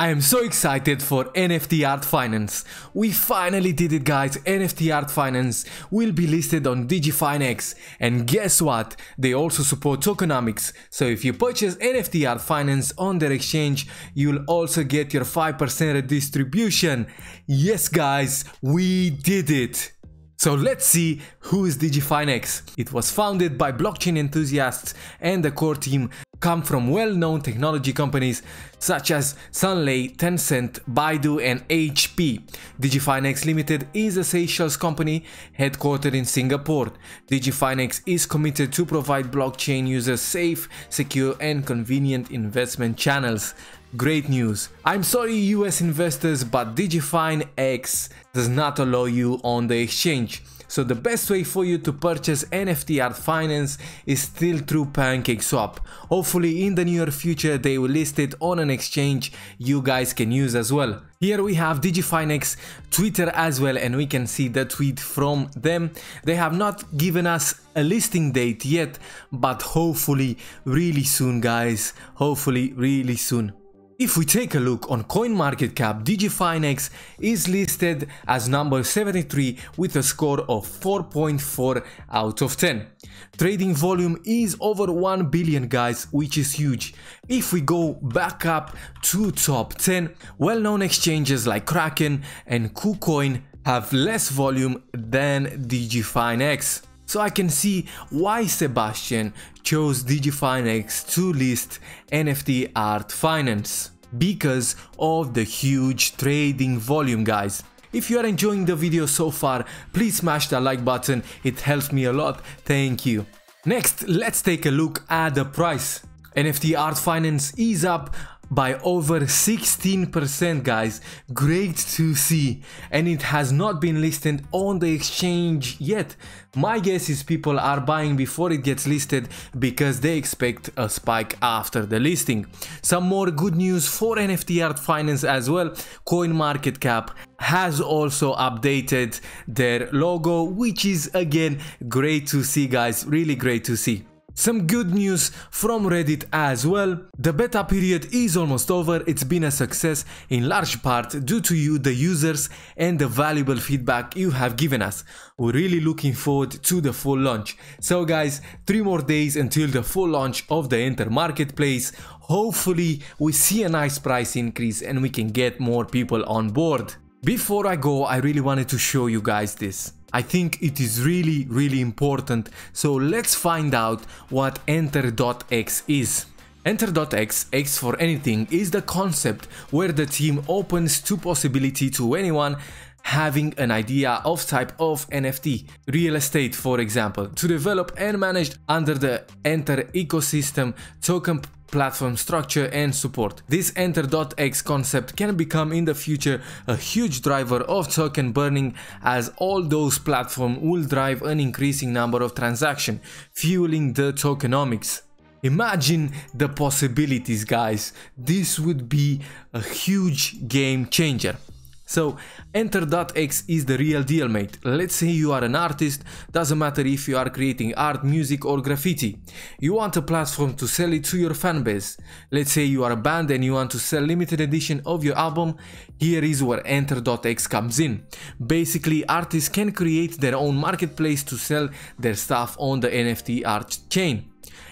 I am so excited for NFT Art Finance. We finally did it guys, NFT Art Finance will be listed on DigiFinex and guess what, they also support tokenomics, so if you purchase NFT Art Finance on their exchange, you'll also get your 5% redistribution. Yes guys, we did it! So let's see who is DigiFinex. It was founded by blockchain enthusiasts and the core team come from well-known technology companies such as Sunlay, Tencent, Baidu and HP. DigiFinex Limited is a Seychelles company headquartered in Singapore. DigiFinex is committed to provide blockchain users safe, secure and convenient investment channels. Great news! I'm sorry US investors, but Digifine X does not allow you on the exchange. So the best way for you to purchase NFT art finance is still through PancakeSwap. Hopefully in the near future they will list it on an exchange you guys can use as well. Here we have DigiFinex Twitter as well and we can see the tweet from them. They have not given us a listing date yet but hopefully really soon guys. Hopefully really soon. If we take a look on CoinMarketCap, DigiFinex is listed as number 73 with a score of 4.4 out of 10. Trading volume is over 1 billion guys, which is huge. If we go back up to top 10, well-known exchanges like Kraken and KuCoin have less volume than DigiFinex. So I can see why Sebastian chose DigiFinex to list NFT Art Finance. Because of the huge trading volume guys. If you are enjoying the video so far, please smash that like button, it helps me a lot, thank you. Next, let's take a look at the price. NFT Art Finance is up by over 16% guys, great to see and it has not been listed on the exchange yet. My guess is people are buying before it gets listed because they expect a spike after the listing. Some more good news for NFT Art Finance as well, CoinMarketCap has also updated their logo which is again great to see guys, really great to see. Some good news from Reddit as well. The beta period is almost over, it's been a success in large part due to you the users and the valuable feedback you have given us. We're really looking forward to the full launch. So guys, 3 more days until the full launch of the Enter Marketplace. Hopefully we see a nice price increase and we can get more people on board. Before I go, I really wanted to show you guys this. I think it is really really important, so let's find out what enter.x is. Enter.x, x for anything, is the concept where the team opens to possibility to anyone having an idea of type of NFT, real estate for example, to develop and manage under the Enter ecosystem token platform structure and support. This enter.x concept can become in the future a huge driver of token burning as all those platforms will drive an increasing number of transactions, fueling the tokenomics. Imagine the possibilities guys, this would be a huge game changer. So enter.x is the real deal mate. Let's say you are an artist, doesn't matter if you are creating art, music or graffiti. You want a platform to sell it to your fanbase. Let's say you are a band and you want to sell limited edition of your album, here is where enter.x comes in. Basically artists can create their own marketplace to sell their stuff on the NFT art chain.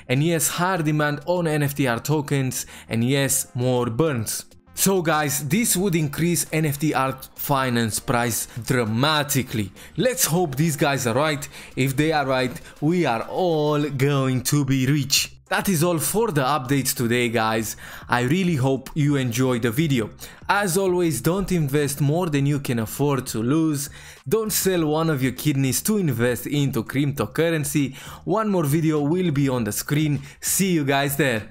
And yes, higher demand on NFT art tokens and yes, more burns. So guys, this would increase NFT art finance price dramatically. Let's hope these guys are right. If they are right, we are all going to be rich. That is all for the updates today guys, I really hope you enjoyed the video. As always don't invest more than you can afford to lose, don't sell one of your kidneys to invest into cryptocurrency, one more video will be on the screen, see you guys there.